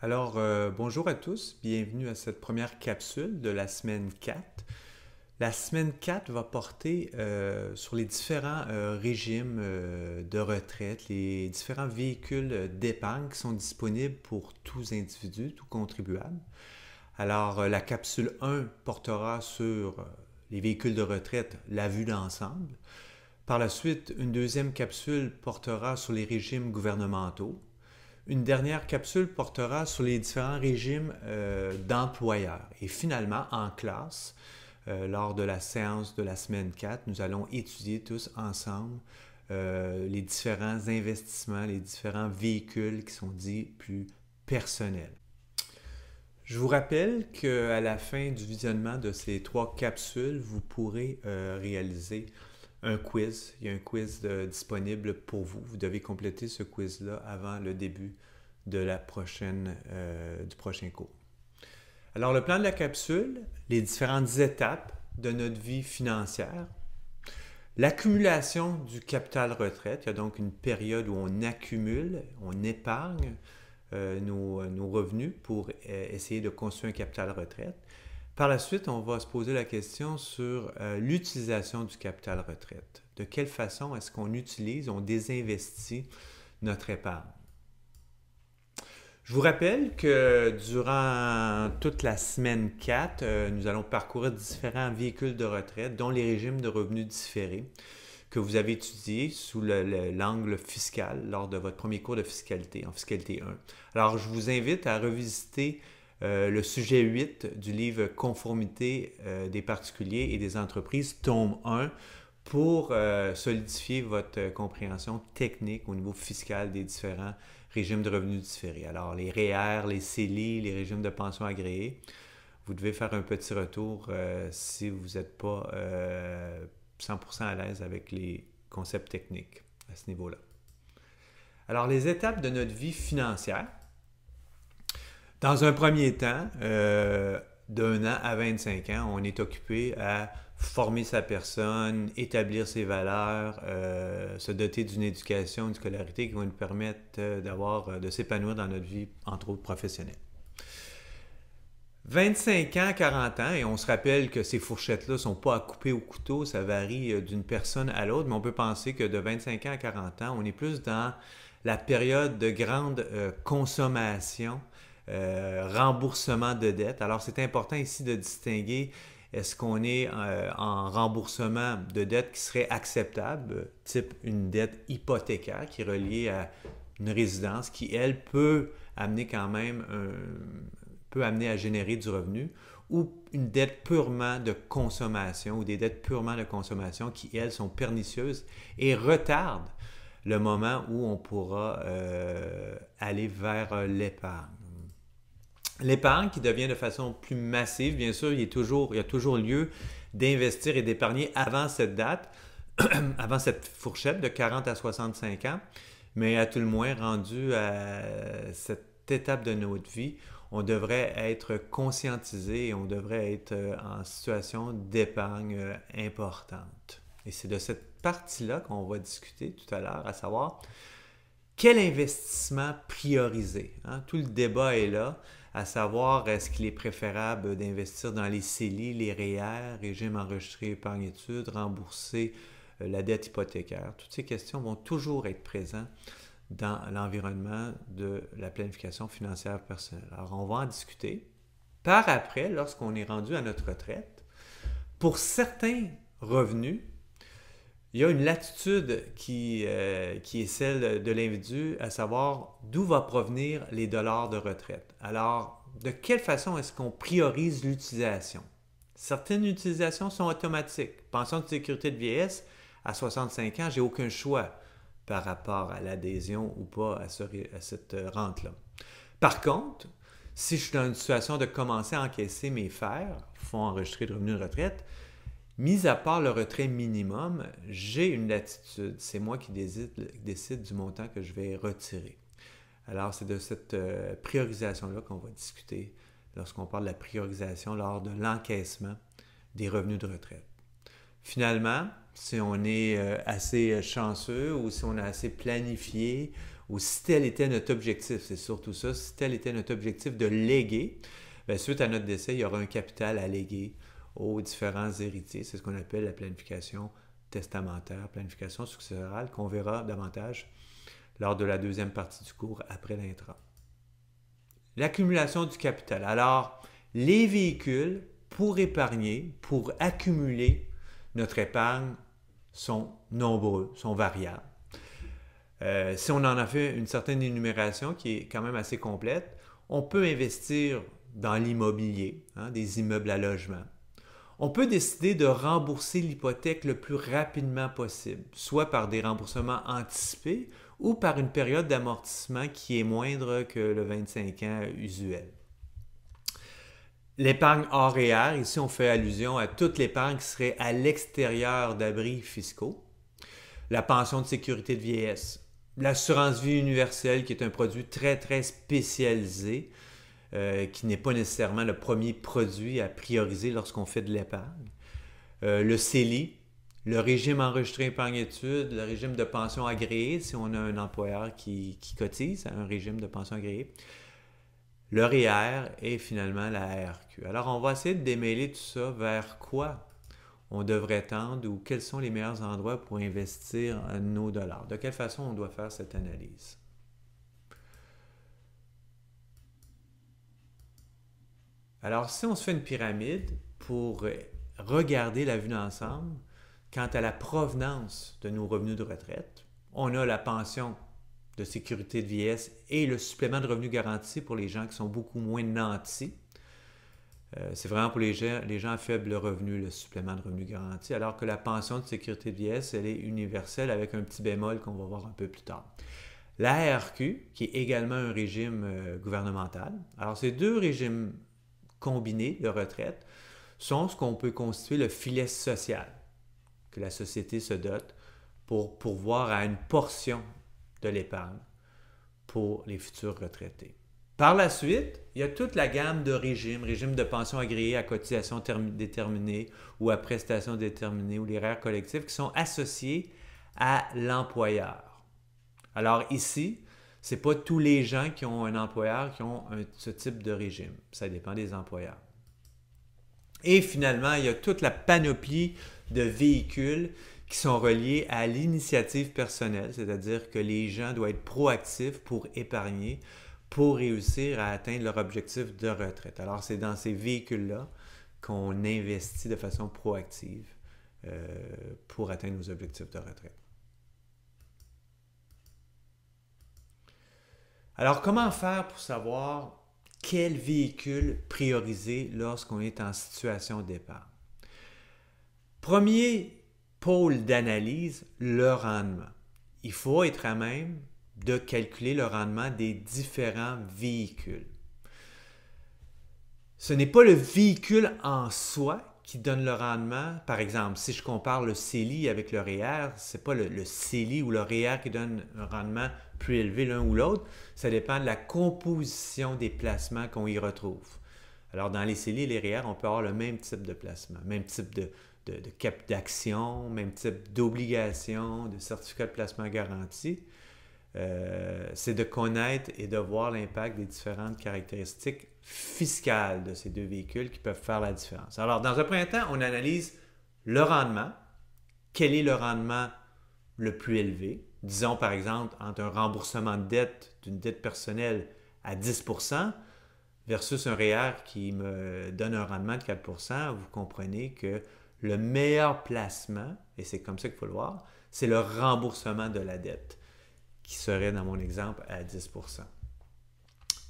Alors, euh, bonjour à tous, bienvenue à cette première capsule de la semaine 4. La semaine 4 va porter euh, sur les différents euh, régimes de retraite, les différents véhicules d'épargne qui sont disponibles pour tous individus, tous contribuables. Alors, la capsule 1 portera sur les véhicules de retraite, la vue d'ensemble. Par la suite, une deuxième capsule portera sur les régimes gouvernementaux, une dernière capsule portera sur les différents régimes euh, d'employeurs. Et finalement, en classe, euh, lors de la séance de la semaine 4, nous allons étudier tous ensemble euh, les différents investissements, les différents véhicules qui sont dits plus personnels. Je vous rappelle qu'à la fin du visionnement de ces trois capsules, vous pourrez réaliser un quiz. Il y a un quiz disponible pour vous. Vous devez compléter ce quiz-là avant le début de la prochaine, euh, du prochain cours. Alors, le plan de la capsule, les différentes étapes de notre vie financière, l'accumulation du capital retraite, il y a donc une période où on accumule, on épargne euh, nos, revenus pour euh, essayer de construire un capital retraite. Par la suite, on va se poser la question sur l'utilisation du capital retraite. De quelle façon est-ce qu'on utilise, on désinvestit notre épargne? Je vous rappelle que durant toute la semaine 4, euh, nous allons parcourir différents véhicules de retraite, dont les régimes de revenus différés que vous avez étudiés sous l'angle fiscal lors de votre premier cours de fiscalité, en fiscalité 1. Alors, je vous invite à revisiter euh, le sujet 8 du livre Conformité euh, des particuliers et des entreprises, tome 1, pour solidifier votre compréhension technique au niveau fiscal des différents régimes de revenus différés. Alors, les REER, e les CELI, les régimes de pension agréés, vous devez faire un petit retour euh, si vous n'êtes pas 100% euh, à l'aise avec les concepts techniques à ce niveau-là. Alors, les étapes de notre vie financière. Dans un premier temps, euh, d'un an à 25 ans, on est occupé à former sa personne, établir ses valeurs, euh, se doter d'une éducation, d'une scolarité qui vont nous permettre euh, d'avoir, euh, de s'épanouir dans notre vie, entre autres professionnelle. 25 ans, 40 ans, et on se rappelle que ces fourchettes-là ne sont pas à couper au couteau, ça varie d'une personne à l'autre, mais on peut penser que de 25 ans à 40 ans, on est plus dans la période de grande consommation, remboursement de dettes. Alors c'est important ici de distinguer est-ce qu'on est, euh, en remboursement de dettes qui seraient acceptables, type une dette hypothécaire qui est reliée à une résidence qui, elle, peut amener quand même peut amener à générer du revenu ou une dette purement de consommation ou des dettes purement de consommation qui, elles, sont pernicieuses et retardent le moment où on pourra euh, aller vers euh, l'épargne. L'épargne qui devient de façon plus massive, bien sûr, il, y a toujours lieu d'investir et d'épargner avant cette date, avant cette fourchette de 40 à 65 ans, mais à tout le moins rendu à cette étape de notre vie, on devrait être conscientisé et on devrait être euh, en situation d'épargne euh, importante. Et c'est de cette partie-là qu'on va discuter tout à l'heure, à savoir quel investissement prioriser. Hein. Tout le débat est là à savoir est-ce qu'il est préférable d'investir dans les CELI, les REER, e régime enregistré épargne étude, rembourser euh, la dette hypothécaire. Toutes ces questions vont toujours être présentes dans l'environnement de la planification financière personnelle. Alors, on va en discuter. Par après, lorsqu'on est rendu à notre retraite, pour certains revenus, il y a une latitude euh, qui, est celle de l'individu, à savoir d'où vont provenir les dollars de retraite. Alors, de quelle façon est-ce qu'on priorise l'utilisation? Certaines utilisations sont automatiques. Pension de sécurité de vieillesse, à 65 ans, j'ai aucun choix par rapport à l'adhésion ou pas à, cette euh, rente-là. Par contre, si je suis dans une situation de commencer à encaisser mes fers, fonds enregistrés de revenus de retraite, Mis à part le retrait minimum, j'ai une latitude. C'est moi qui décide, du montant que je vais retirer. Alors, c'est de cette euh, priorisation-là qu'on va discuter lorsqu'on parle de la priorisation lors de l'encaissement des revenus de retraite. Finalement, si on est euh, assez chanceux ou si on a assez planifié ou si tel était notre objectif, c'est surtout ça, si tel était notre objectif de léguer, bien, suite à notre décès, il y aura un capital à léguer aux différents héritiers. C'est ce qu'on appelle la planification testamentaire, planification successorale, qu'on verra davantage lors de la deuxième partie du cours après l'intra. L'accumulation du capital. Alors, les véhicules pour épargner, pour accumuler notre épargne sont nombreux, sont variables. Euh, si on en a fait une certaine énumération qui est quand même assez complète, on peut investir dans l'immobilier, hein, des immeubles à logement on peut décider de rembourser l'hypothèque le plus rapidement possible, soit par des remboursements anticipés ou par une période d'amortissement qui est moindre que le 25 ans usuel. L'épargne hors et ici on fait allusion à toute l'épargne qui serait à l'extérieur d'abris fiscaux. La pension de sécurité de vieillesse. L'assurance vie universelle qui est un produit très très spécialisé euh, qui n'est pas nécessairement le premier produit à prioriser lorsqu'on fait de l'épargne. Euh, le CELI, le régime enregistré épargne études, le régime de pension agréée, si on a un employeur qui, cotise à un régime de pension agréée, le REER e et finalement la RQ. Alors, on va essayer de démêler tout ça vers quoi on devrait tendre ou quels sont les meilleurs endroits pour investir nos dollars. De quelle façon on doit faire cette analyse? Alors, si on se fait une pyramide pour regarder la vue d'ensemble, quant à la provenance de nos revenus de retraite, on a la pension de sécurité de vieillesse et le supplément de revenus garanti pour les gens qui sont beaucoup moins nantis. Euh, c'est vraiment pour les gens, les gens à faible revenu, le supplément de revenus garanti, alors que la pension de sécurité de vieillesse, elle est universelle avec un petit bémol qu'on va voir un peu plus tard. La RQ, qui est également un régime euh, gouvernemental. Alors, ces deux régimes combinés de retraite sont ce qu'on peut constituer le filet social que la société se dote pour pourvoir à une portion de l'épargne pour les futurs retraités. Par la suite, il y a toute la gamme de régimes, régimes de pension agréés à cotisation déterminée ou à prestations déterminées ou les rares collectifs qui sont associés à l'employeur. Alors ici, n'est pas tous les gens qui ont un employeur qui ont ce type de régime. Ça dépend des employeurs. Et finalement, il y a toute la panoplie de véhicules qui sont reliés à l'initiative personnelle, c'est-à-dire que les gens doivent être proactifs pour épargner, pour réussir à atteindre leur objectif de retraite. Alors c'est dans ces véhicules-là qu'on investit de façon proactive euh, pour atteindre nos objectifs de retraite. Alors, comment faire pour savoir quel véhicule prioriser lorsqu'on est en situation de départ? Premier pôle d'analyse, le rendement. Il faut être à même de calculer le rendement des différents véhicules. Ce n'est pas le véhicule en soi qui donne le rendement. Par exemple, si je compare le CELI avec le REER, c'est pas le, CELI ou le REER qui donne un rendement plus élevé l'un ou l'autre. Ça dépend de la composition des placements qu'on y retrouve. Alors, dans les CELI et les REER, on peut avoir le même type de placement, même type de, cap d'action, même type d'obligation, de certificat de placement garanti. Euh, c'est de connaître et de voir l'impact des différentes caractéristiques fiscale de ces deux véhicules qui peuvent faire la différence. Alors, dans un premier temps, on analyse le rendement. Quel est le rendement le plus élevé? Disons par exemple entre un remboursement de dette, d'une dette personnelle à 10 versus un REER e qui me donne un rendement de 4 vous comprenez que le meilleur placement, et c'est comme ça qu'il faut le voir, c'est le remboursement de la dette, qui serait dans mon exemple à 10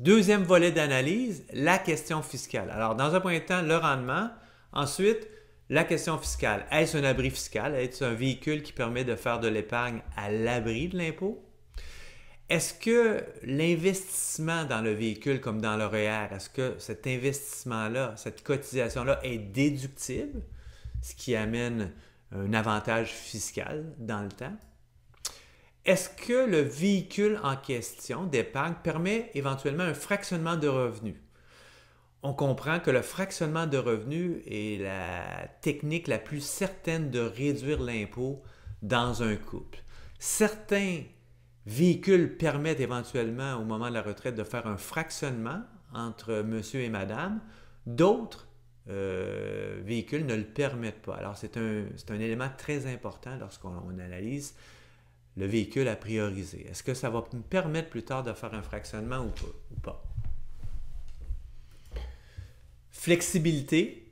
Deuxième volet d'analyse, la question fiscale. Alors, dans un point de temps, le rendement. Ensuite, la question fiscale. Est-ce un abri fiscal? Est-ce un véhicule qui permet de faire de l'épargne à l'abri de l'impôt? Est-ce que l'investissement dans le véhicule comme dans le REER, est-ce que cet investissement-là, cette cotisation-là est déductible, ce qui amène un avantage fiscal dans le temps? Est-ce que le véhicule en question d'épargne permet éventuellement un fractionnement de revenus? On comprend que le fractionnement de revenus est la technique la plus certaine de réduire l'impôt dans un couple. Certains véhicules permettent éventuellement au moment de la retraite de faire un fractionnement entre monsieur et madame. D'autres euh, véhicules ne le permettent pas. Alors c'est un, un, élément très important lorsqu'on analyse le véhicule à prioriser. Est-ce que ça va me permettre plus tard de faire un fractionnement ou pas? Ou pas? Flexibilité.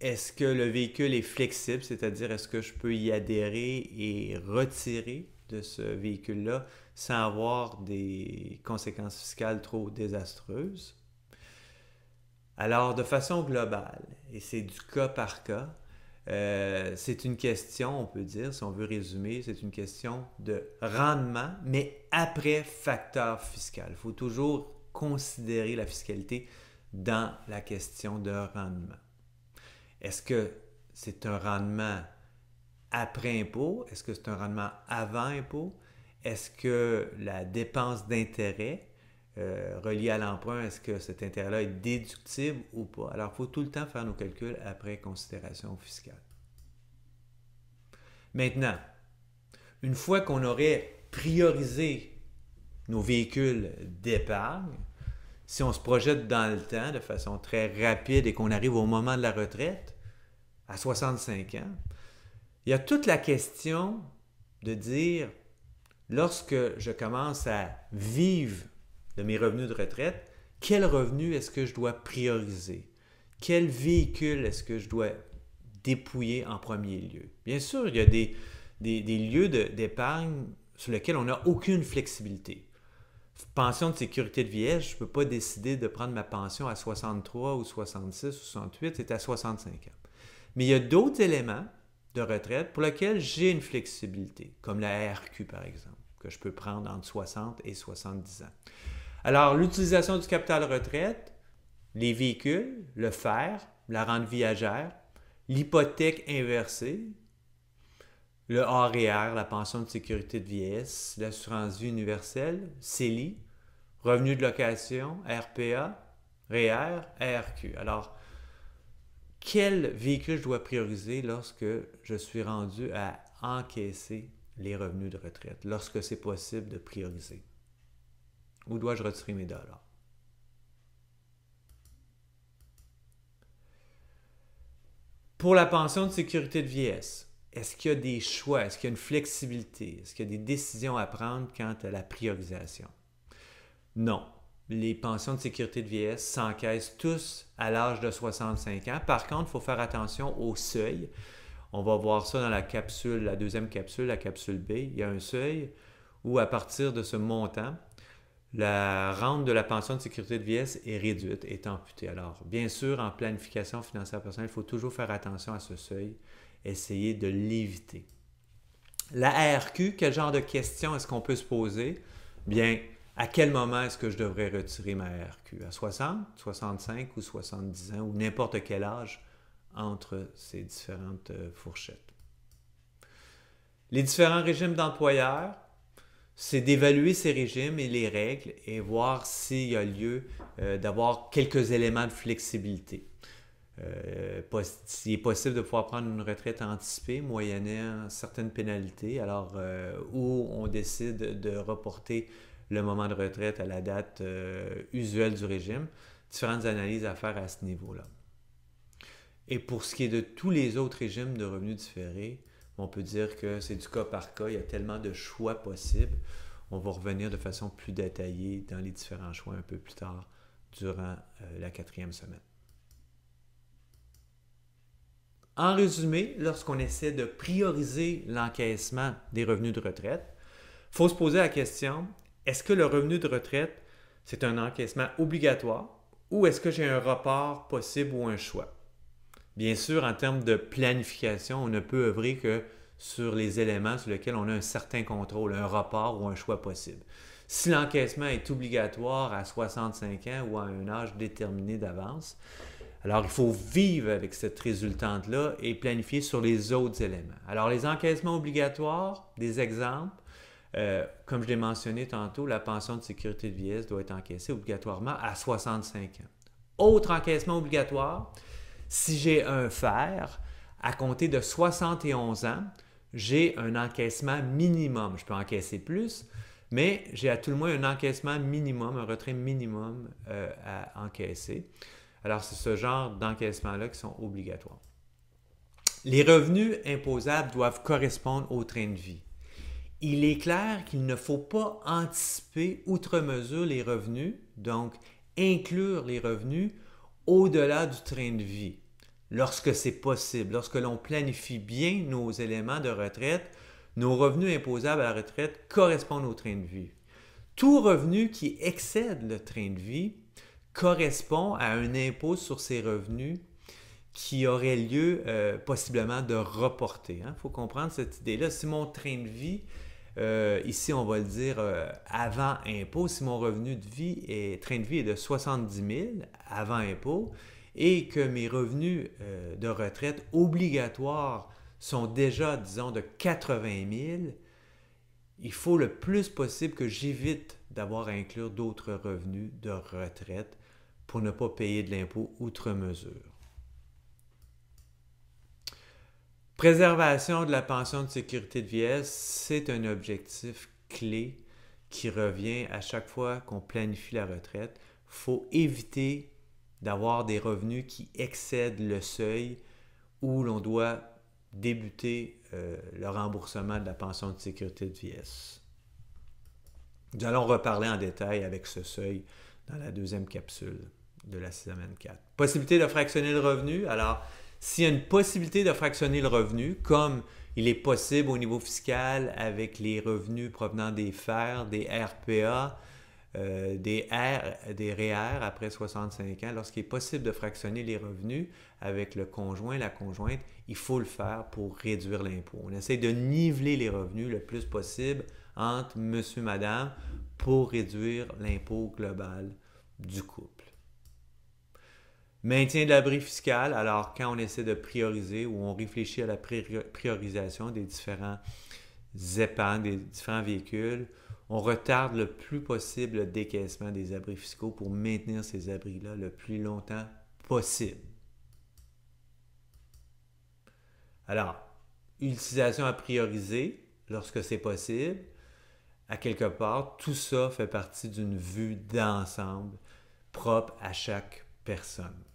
Est-ce que le véhicule est flexible, c'est-à-dire est-ce que je peux y adhérer et retirer de ce véhicule-là sans avoir des conséquences fiscales trop désastreuses? Alors, de façon globale, et c'est du cas par cas, euh, c'est une question, on peut dire, si on veut résumer, c'est une question de rendement, mais après facteur fiscal. Il faut toujours considérer la fiscalité dans la question de rendement. Est-ce que c'est un rendement après impôt? Est-ce que c'est un rendement avant impôt? Est-ce que la dépense d'intérêt euh, relié à l'emprunt, est-ce que cet intérêt-là est déductible ou pas? Alors, il faut tout le temps faire nos calculs après considération fiscale. Maintenant, une fois qu'on aurait priorisé nos véhicules d'épargne, si on se projette dans le temps de façon très rapide et qu'on arrive au moment de la retraite, à 65 ans, il y a toute la question de dire, lorsque je commence à vivre de mes revenus de retraite, quel revenu est-ce que je dois prioriser? Quel véhicule est-ce que je dois dépouiller en premier lieu? Bien sûr, il y a des, lieux d'épargne sur lesquels on n'a aucune flexibilité. Pension de sécurité de vieillesse, je ne peux pas décider de prendre ma pension à 63 ou 66 ou 68, c'est à 65 ans. Mais il y a d'autres éléments de retraite pour lesquels j'ai une flexibilité, comme la RQ par exemple, que je peux prendre entre 60 et 70 ans. Alors, l'utilisation du capital retraite, les véhicules, le fer, la rente viagère, l'hypothèque inversée, le ARR, la pension de sécurité de vieillesse, l'assurance vie universelle, CELI, revenu de location, RPA, REER, ARQ. Alors, quel véhicule je dois prioriser lorsque je suis rendu à encaisser les revenus de retraite, lorsque c'est possible de prioriser? Où dois-je retirer mes dollars? Pour la pension de sécurité de vieillesse, est-ce qu'il y a des choix? Est-ce qu'il y a une flexibilité? Est-ce qu'il y a des décisions à prendre quant à la priorisation? Non. Les pensions de sécurité de vieillesse s'encaissent tous à l'âge de 65 ans. Par contre, il faut faire attention au seuil. On va voir ça dans la capsule, la deuxième capsule, la capsule B. Il y a un seuil où à partir de ce montant, la rente de la pension de sécurité de vieillesse est réduite, est amputée. Alors, bien sûr, en planification financière personnelle, il faut toujours faire attention à ce seuil, essayer de l'éviter. La RQ, quel genre de questions est-ce qu'on peut se poser? Bien, à quel moment est-ce que je devrais retirer ma RQ? À 60, 65 ou 70 ans ou n'importe quel âge entre ces différentes euh, fourchettes. Les différents régimes d'employeurs, c'est d'évaluer ces régimes et les règles et voir s'il y a lieu euh, d'avoir quelques éléments de flexibilité. Euh, s'il est possible de pouvoir prendre une retraite anticipée moyennant certaines pénalités, alors euh, où on décide de reporter le moment de retraite à la date usuelle du régime. Différentes analyses à faire à ce niveau-là. Et pour ce qui est de tous les autres régimes de revenus différés, on peut dire que c'est du cas par cas, il y a tellement de choix possibles. On va revenir de façon plus détaillée dans les différents choix un peu plus tard durant euh, la quatrième semaine. En résumé, lorsqu'on essaie de prioriser l'encaissement des revenus de retraite, il faut se poser la question, est-ce que le revenu de retraite, c'est un encaissement obligatoire ou est-ce que j'ai un report possible ou un choix? Bien sûr, en termes de planification, on ne peut œuvrer que sur les éléments sur lesquels on a un certain contrôle, un rapport ou un choix possible. Si l'encaissement est obligatoire à 65 ans ou à un âge déterminé d'avance, alors il faut vivre avec cette résultante-là et planifier sur les autres éléments. Alors les encaissements obligatoires, des exemples, euh, comme je l'ai mentionné tantôt, la pension de sécurité de vieillesse doit être encaissée obligatoirement à 65 ans. Autre encaissement obligatoire, si j'ai un fer, à compter de 71 ans, j'ai un encaissement minimum. Je peux encaisser plus, mais j'ai à tout le moins un encaissement minimum, un retrait minimum euh, à encaisser. Alors, c'est ce genre d'encaissement-là qui sont obligatoires. Les revenus imposables doivent correspondre au train de vie. Il est clair qu'il ne faut pas anticiper outre mesure les revenus, donc inclure les revenus au-delà du train de vie, lorsque c'est possible, lorsque l'on planifie bien nos éléments de retraite, nos revenus imposables à la retraite correspondent au train de vie. Tout revenu qui excède le train de vie correspond à un impôt sur ces revenus qui aurait lieu euh, possiblement de reporter. Il hein. faut comprendre cette idée-là. Si mon train de vie euh, ici, on va le dire euh, avant impôt, si mon revenu de vie est, train de vie est de 70 000 avant impôt et que mes revenus euh, de retraite obligatoires sont déjà, disons, de 80 000, il faut le plus possible que j'évite d'avoir à inclure d'autres revenus de retraite pour ne pas payer de l'impôt outre mesure. Préservation de la pension de sécurité de vieillesse, c'est un objectif clé qui revient à chaque fois qu'on planifie la retraite. Il faut éviter d'avoir des revenus qui excèdent le seuil où l'on doit débuter euh, le remboursement de la pension de sécurité de vieillesse. Nous allons reparler en détail avec ce seuil dans la deuxième capsule de la semaine 4. Possibilité de fractionner le revenu. Alors, s'il y a une possibilité de fractionner le revenu, comme il est possible au niveau fiscal avec les revenus provenant des FER, des RPA, des, R, REER euh, e après 65 ans, lorsqu'il est possible de fractionner les revenus avec le conjoint, la conjointe, il faut le faire pour réduire l'impôt. On essaie de niveler les revenus le plus possible entre monsieur, madame pour réduire l'impôt global du couple. Maintien de l'abri fiscal, alors quand on essaie de prioriser ou on réfléchit à la priorisation des différents épargnes, des différents véhicules, on retarde le plus possible le décaissement des abris fiscaux pour maintenir ces abris-là le plus longtemps possible. Alors, utilisation à prioriser lorsque c'est possible. À quelque part, tout ça fait partie d'une vue d'ensemble propre à chaque personne.